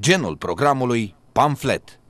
Genul programului pamflet.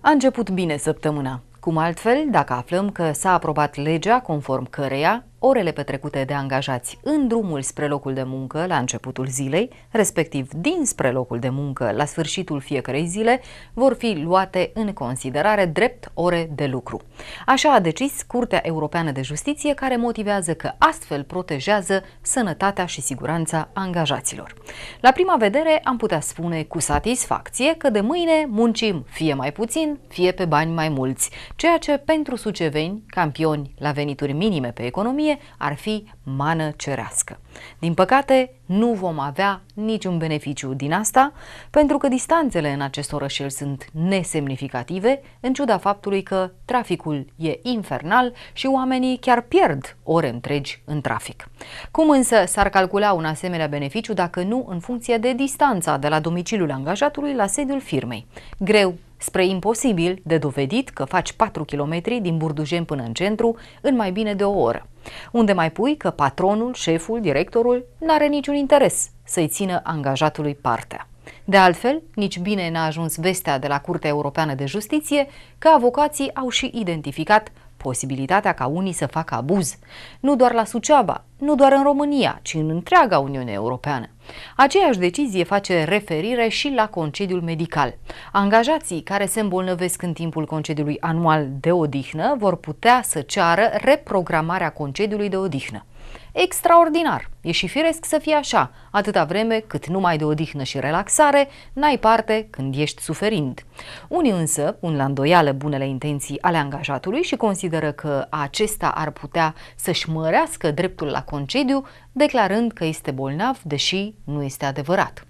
A început bine săptămâna. Cum altfel, dacă aflăm că s-a aprobat legea conform căreia orele petrecute de angajați în drumul spre locul de muncă la începutul zilei, respectiv dinspre locul de muncă la sfârșitul fiecarei zile, vor fi luate în considerare drept ore de lucru. Așa a decis Curtea Europeană de Justiție, care motivează că astfel protejează sănătatea și siguranța angajaților. La prima vedere am putea spune cu satisfacție că de mâine muncim fie mai puțin, fie pe bani mai mulți, ceea ce pentru suceveni, campioni la venituri minime pe economie, pandemie ar fi mană cerească. Din păcate, nu vom avea niciun beneficiu din asta, pentru că distanțele în acest orășel sunt nesemnificative, în ciuda faptului că traficul e infernal și oamenii chiar pierd ore întregi în trafic. Cum însă s-ar calcula un asemenea beneficiu dacă nu în funcție de distanța de la domiciliul angajatului la sediul firmei? Greu spre imposibil de dovedit că faci 4 km din Burdujen până în centru în mai bine de o oră, unde mai pui că patronul, șeful, directorul n-are niciun interes să-i țină angajatului partea. De altfel, nici bine n-a ajuns vestea de la Curtea Europeană de Justiție că avocații au și identificat posibilitatea ca unii să facă abuz, nu doar la Suceava, nu doar în România, ci în întreaga Uniune Europeană. Aceeași decizie face referire și la concediul medical. Angajații care se îmbolnăvesc în timpul concediului anual de odihnă vor putea să ceară reprogramarea concediului de odihnă. Extraordinar! E și firesc să fie așa, atâta vreme cât numai de odihnă și relaxare n-ai parte când ești suferind. Unii însă pun la îndoială bunele intenții ale angajatului și consideră că acesta ar putea să-și mărească dreptul la concediu, declarând că este bolnav, deși nu este adevărat.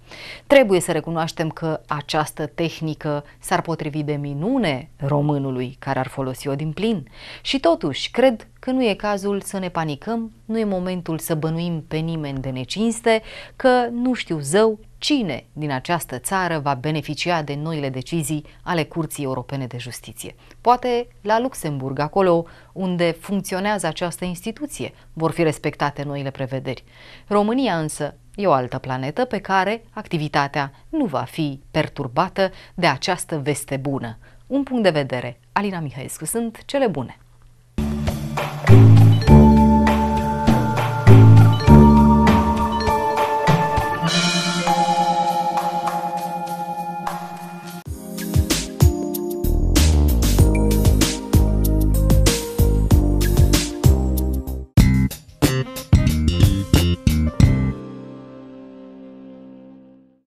Trebuie să recunoaștem că această tehnică s-ar potrivi de minune românului care ar folosi-o din plin. Și totuși, cred că nu e cazul să ne panicăm, nu e momentul să bănuim pe nimeni de necinste, că nu știu zău cine din această țară va beneficia de noile decizii ale Curții Europene de Justiție. Poate la Luxemburg, acolo unde funcționează această instituție, vor fi respectate noile prevederi. România însă E o altă planetă pe care activitatea nu va fi perturbată de această veste bună. Un punct de vedere. Alina Mihaescu, sunt cele bune!